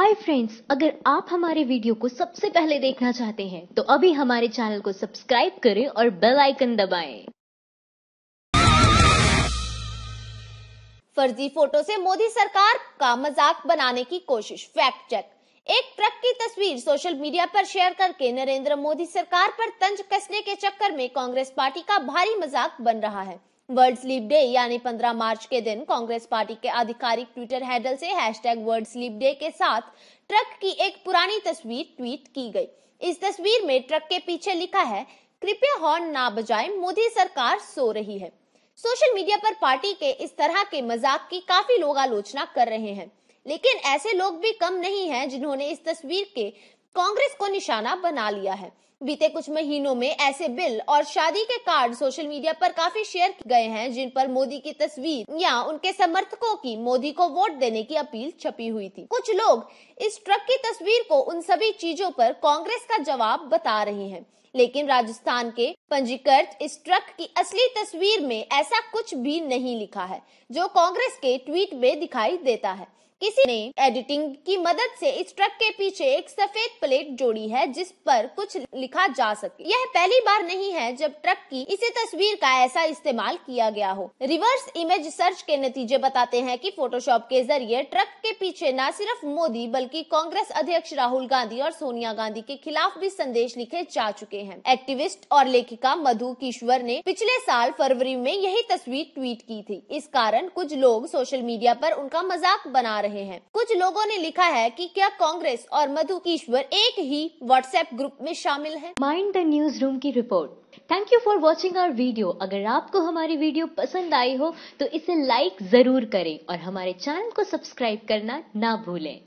Hi friends अगर आप हमारे वीडियो को सबसे पहले देखना चाहते हैं तो अभी हमारे चैनल को सब्सक्राइब करें और बेल आइकन दबाएं। फर्जी फोटो से मोदी सरकार का मजाक बनाने की कोशिश फैक्ट चेक एक ट्रक की तस्वीर सोशल मीडिया पर शेयर करके नरेंद्र मोदी सरकार पर तंज कसने के चक्कर में कांग्रेस पार्टी का भारी मजाक बन रहा है वर्ल्ड स्लीप डे यानी 15 मार्च के दिन कांग्रेस पार्टी के आधिकारिक ट्विटर हैंडल से हैशटैग वर्ल्ड स्लीप डे के साथ ट्रक की एक पुरानी तस्वीर ट्वीट की गई इस तस्वीर में ट्रक के पीछे लिखा है कृपया हॉर्न ना बजाय मोदी सरकार सो रही है सोशल मीडिया पर पार्टी के इस तरह के मजाक की काफी लोग आलोचना कर रहे हैं लेकिन ऐसे लोग भी कम नहीं हैं जिन्होंने इस तस्वीर के कांग्रेस को निशाना बना लिया है बीते कुछ महीनों में ऐसे बिल और शादी के कार्ड सोशल मीडिया पर काफी शेयर किए गए हैं जिन पर मोदी की तस्वीर या उनके समर्थकों की मोदी को वोट देने की अपील छपी हुई थी कुछ लोग इस ट्रक की तस्वीर को उन सभी चीजों पर कांग्रेस का जवाब बता रहे हैं लेकिन राजस्थान के पंजीकृत इस ट्रक की असली तस्वीर में ऐसा कुछ भी नहीं लिखा है जो कांग्रेस के ट्वीट में दिखाई देता है किसी ने एडिटिंग की मदद से इस ट्रक के पीछे एक सफेद प्लेट जोड़ी है जिस पर कुछ लिखा जा सके यह पहली बार नहीं है जब ट्रक की इसी तस्वीर का ऐसा इस्तेमाल किया गया हो रिवर्स इमेज सर्च के नतीजे बताते हैं कि फोटोशॉप के जरिए ट्रक के पीछे न सिर्फ मोदी बल्कि कांग्रेस अध्यक्ष राहुल गांधी और सोनिया गांधी के खिलाफ भी संदेश लिखे जा चुके हैं एक्टिविस्ट और लेखिका मधु किशोर ने पिछले साल फरवरी में यही तस्वीर ट्वीट की थी इस कारण कुछ लोग सोशल मीडिया पर उनका मजाक बना रहे रहे हैं कुछ लोगों ने लिखा है कि क्या कांग्रेस और मधु एक ही व्हाट्सएप ग्रुप में शामिल है माइंड द न्यूज रूम की report thank you for watching our video अगर आपको हमारी वीडियो पसंद आई हो तो इसे लाइक जरूर करें और हमारे चैनल को सब्सक्राइब करना ना भूलें